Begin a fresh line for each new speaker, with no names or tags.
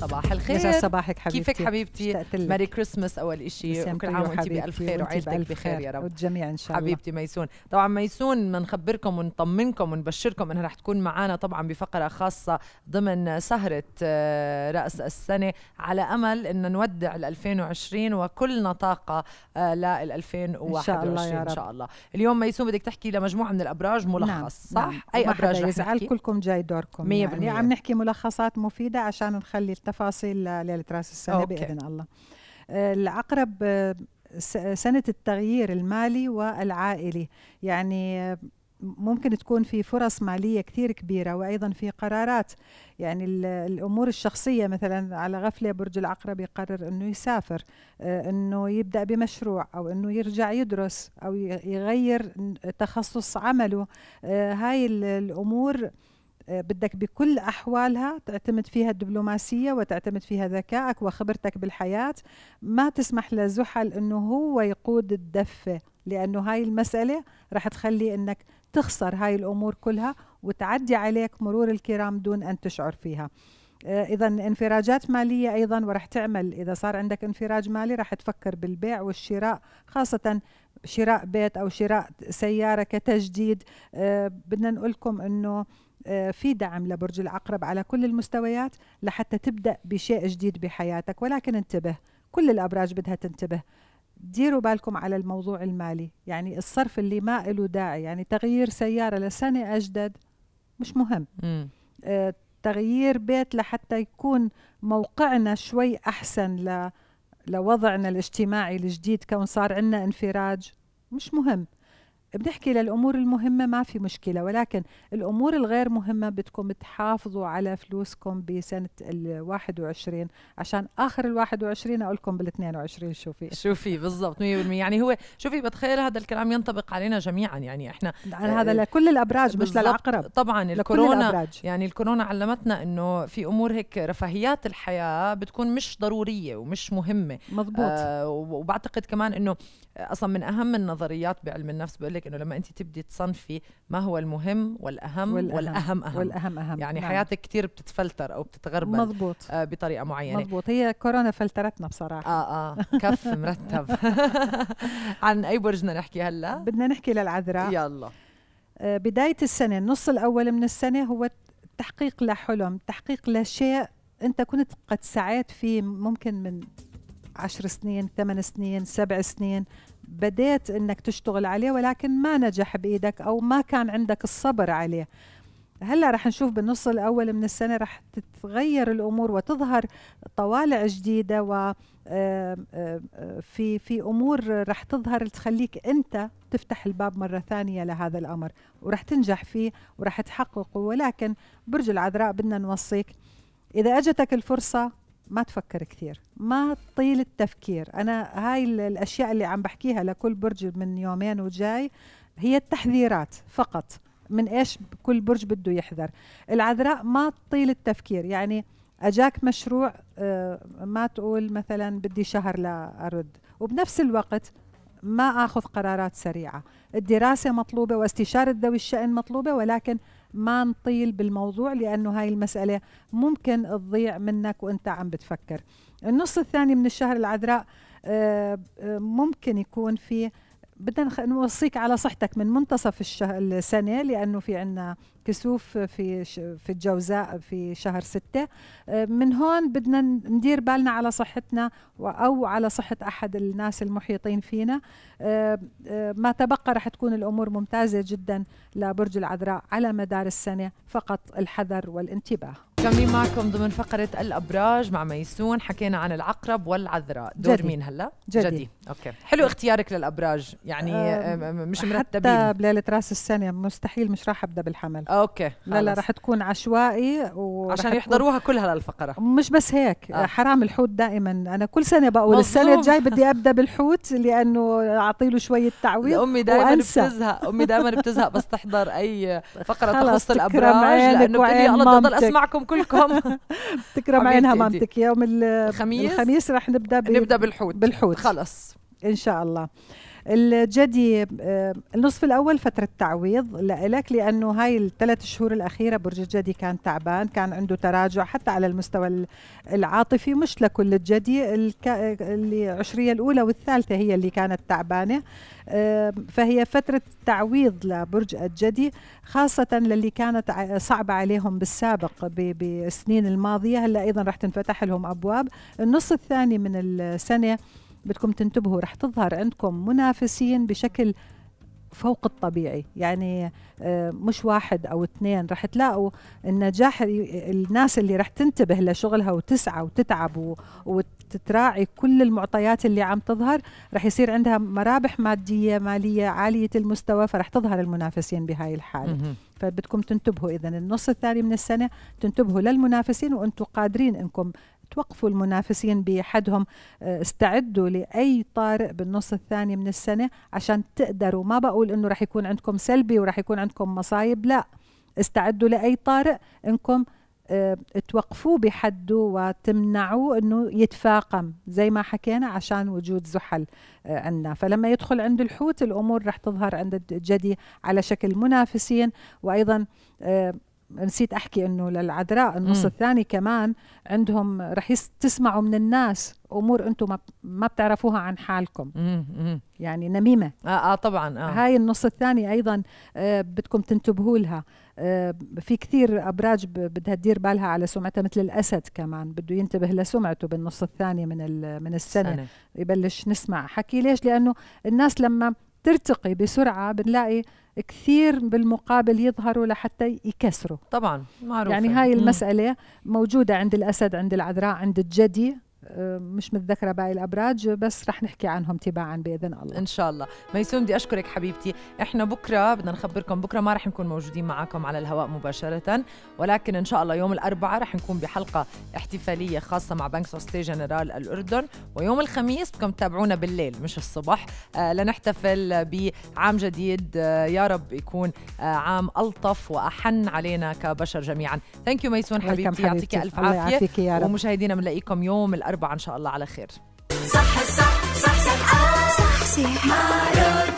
صباح الخير يسعد صباحك حبيبتي كيفك حبيبتي ماري كريسماس اول شيء وكل طيب عام وانت بالف خير وعيلتك بخير يا رب والجميع ان شاء الله حبيبتي ميسون طبعا ميسون بنخبركم ونطمنكم ونبشركم انها رح تكون معنا طبعا بفقره خاصه ضمن سهره آه، راس السنه على امل ان نودع ال 2020 وكلنا طاقه لل آه، 2021 ان شاء الله يا رب. ان شاء الله اليوم ميسون بدك تحكي لمجموعه من الابراج ملخص نعم. نعم. صح نعم. اي ابراج رح يزعل
كلكم جاي دوركم 100% يعني عم نحكي ملخصات مفيده عشان نخلي تفاصيل ليله راس السنه أوكي. باذن الله آه، العقرب آه، سنه التغيير المالي والعائلي يعني آه، ممكن تكون في فرص مالية كثير كبيرة وأيضا في قرارات يعني الأمور الشخصية مثلا على غفلة برج العقرب يقرر أنه يسافر أنه يبدأ بمشروع أو أنه يرجع يدرس أو يغير تخصص عمله هاي الأمور بدك بكل أحوالها تعتمد فيها الدبلوماسية وتعتمد فيها ذكائك وخبرتك بالحياة ما تسمح لزحل أنه هو يقود الدفة لأنه هاي المسألة رح تخلي أنك تخسر هاي الأمور كلها وتعدي عليك مرور الكرام دون أن تشعر فيها آه، اذا انفراجات ماليه ايضا ورح تعمل اذا صار عندك انفراج مالي رح تفكر بالبيع والشراء خاصه شراء بيت او شراء سياره كتجديد آه، بدنا نقول لكم انه آه، في دعم لبرج العقرب على كل المستويات لحتى تبدأ بشيء جديد بحياتك ولكن انتبه كل الأبراج بدها تنتبه ديروا بالكم على الموضوع المالي يعني الصرف اللي ما له داعي يعني تغيير سيارة لسنة أجدد مش مهم آه، تغيير بيت لحتى يكون موقعنا شوي أحسن ل... لوضعنا الاجتماعي الجديد كون صار عندنا انفراج مش مهم بنحكي للامور المهمه ما في مشكله ولكن الامور الغير مهمه بدكم تحافظوا على فلوسكم بسنه ال21 عشان اخر ال21 اقول لكم بال22 شوفي
شوفي بالضبط 100% يعني هو شوفي بتخيل هذا الكلام ينطبق علينا جميعا يعني احنا هذا
لكل الابراج
مش للعقرب طبعا الكورونا يعني الكورونا علمتنا انه في امور هيك رفاهيات الحياه بتكون مش ضروريه ومش مهمه مضبوط آه وبعتقد كمان انه اصلا من اهم النظريات بعلم النفس بقول لك انه لما انت تبدي تصنفي ما هو المهم والاهم والأهم والأهم, أهم والأهم أهم يعني نعم. حياتك كثير بتتفلتر او بتتغربل مضبوط آه بطريقه معينه مضبوط
هي كورونا فلترتنا بصراحه اه اه كف مرتب عن اي برج بدنا نحكي هلا بدنا نحكي للعذراء يلا آه بدايه السنه النص الاول من السنه هو تحقيق لحلم تحقيق لشيء انت كنت قد سعيت فيه ممكن من عشر سنين ثمان سنين سبع سنين بديت انك تشتغل عليه ولكن ما نجح بايدك او ما كان عندك الصبر عليه هلا رح نشوف بالنص الاول من السنه رح تتغير الامور وتظهر طوالع جديده و آه، آه، في في امور رح تظهر تخليك انت تفتح الباب مره ثانيه لهذا الامر ورح تنجح فيه ورح تحققه ولكن برج العذراء بدنا نوصيك اذا اجتك الفرصه ما تفكر كثير ما تطيل التفكير انا هاي الاشياء اللي عم بحكيها لكل برج من يومين وجاي هي التحذيرات فقط من ايش كل برج بده يحذر العذراء ما تطيل التفكير يعني اجاك مشروع آه، ما تقول مثلا بدي شهر لارد وبنفس الوقت ما اخذ قرارات سريعه الدراسه مطلوبه واستشاره ذوي الشان مطلوبه ولكن ما نطيل بالموضوع لأنه هاي المسألة ممكن تضيع منك وأنت عم بتفكر النص الثاني من الشهر العذراء آه، آه، ممكن يكون فيه بدنا نوصيك على صحتك من منتصف الشهر السنة لأنه في عنا كسوف في في الجوزاء في شهر ستة آه، من هون بدنا ندير بالنا على صحتنا أو على صحة أحد الناس المحيطين فينا آه، آه، ما تبقى رح تكون الأمور ممتازة جدا لبرج العذراء على مدار السنة فقط الحذر والانتباه
مكملين معكم ضمن فقرة الأبراج مع ميسون حكينا عن العقرب والعذراء دور جدي. مين هلا؟ جدي. جدي أوكي حلو اختيارك للأبراج يعني مش مرتبين حتى
بليلة راس السنة مستحيل مش راح أبدأ بالحمل أوكي خلص. لا لا راح تكون عشوائي و عشان يحضروها كلها للفقرة مش بس هيك آه. حرام الحوت دائما أنا كل سنة بقول السنة الجاي بدي أبدأ بالحوت لأنه أعطي له شوية تعويض أمي دائما بتزهق أمي دائما بتزهق بس
تحضر أي فقرة تخص الأبراج لأنه بدي يا الله بضل أسمعكم كل لكم
تكرم عينها مامتك يوم الخميس الخميس رح نبدا نبدا بالحوت بالحوت خلص ان شاء الله الجدي آه، النصف الاول فتره تعويض لك لانه هاي الثلاث شهور الاخيره برج الجدي كان تعبان كان عنده تراجع حتى على المستوى العاطفي مش لكل الجدي العشريه الاولى والثالثه هي اللي كانت تعبانه فهي فتره تعويض لبرج الجدي خاصه للي كانت صعبه عليهم بالسابق بالسنين الماضيه هلا ايضا راح تنفتح لهم ابواب النص الثاني من السنه بدكم تنتبهوا رح تظهر عندكم منافسين بشكل فوق الطبيعي يعني آه، مش واحد او اثنين رح تلاقوا النجاح الناس اللي رح تنتبه لشغلها وتسعى وتتعب وتتراعي كل المعطيات اللي عم تظهر رح يصير عندها مرابح ماديه ماليه عاليه المستوى فرح تظهر المنافسين بهاي الحاله فبدكم تنتبهوا اذا النص الثاني من السنه تنتبهوا للمنافسين وانتم قادرين انكم توقفوا المنافسين بحدهم آه، استعدوا لأي طارئ بالنص الثاني من السنة عشان تقدروا ما بقول إنه رح يكون عندكم سلبي ورح يكون عندكم مصايب لا استعدوا لأي طارئ إنكم آه، توقفوه بحده وتمنعوه انه يتفاقم زي ما حكينا عشان وجود زحل آه، عندنا فلما يدخل عند الحوت الامور رح تظهر عند الجدي على شكل منافسين وايضا نسيت احكي انه للعذراء النص الثاني كمان عندهم رح تسمعوا من الناس امور انتم ما ما بتعرفوها عن حالكم مم. مم. يعني نميمه اه اه طبعا اه هاي النص الثاني ايضا آه بدكم تنتبهوا لها آه في كثير ابراج بدها تدير بالها على سمعتها مثل الاسد كمان بده ينتبه لسمعته بالنص الثاني من من السنه سنة. يبلش نسمع حكي ليش لانه الناس لما ترتقي بسرعه بنلاقي كثير بالمقابل يظهروا لحتى يكسروا
طبعا معروفة. يعني هاي المساله
موجوده عند الاسد عند العذراء عند الجدي مش متذكره باقي الابراج بس رح نحكي عنهم تباعا باذن الله ان شاء الله ميسون بدي اشكرك
حبيبتي احنا بكره بدنا نخبركم بكره ما رح نكون موجودين معكم على الهواء مباشره ولكن ان شاء الله يوم الاربعاء رح نكون بحلقه احتفاليه خاصه مع بنك سوستي جنرال الاردن ويوم الخميس بدكم تتابعونا بالليل مش الصبح آه، لنحتفل بعام جديد آه، يا رب يكون آه، عام الطف واحن علينا كبشر جميعا ثانك يو ميسون حبيبتي, حبيبتي. يعطيك الف عافيه ومشاهدينا بنلاقيكم يوم الأربعة الأربعاء إن شاء الله على خير
صح صح صح صح, آه، صح, صح, صح, صح, صح, صح, صح, صح, صح, صح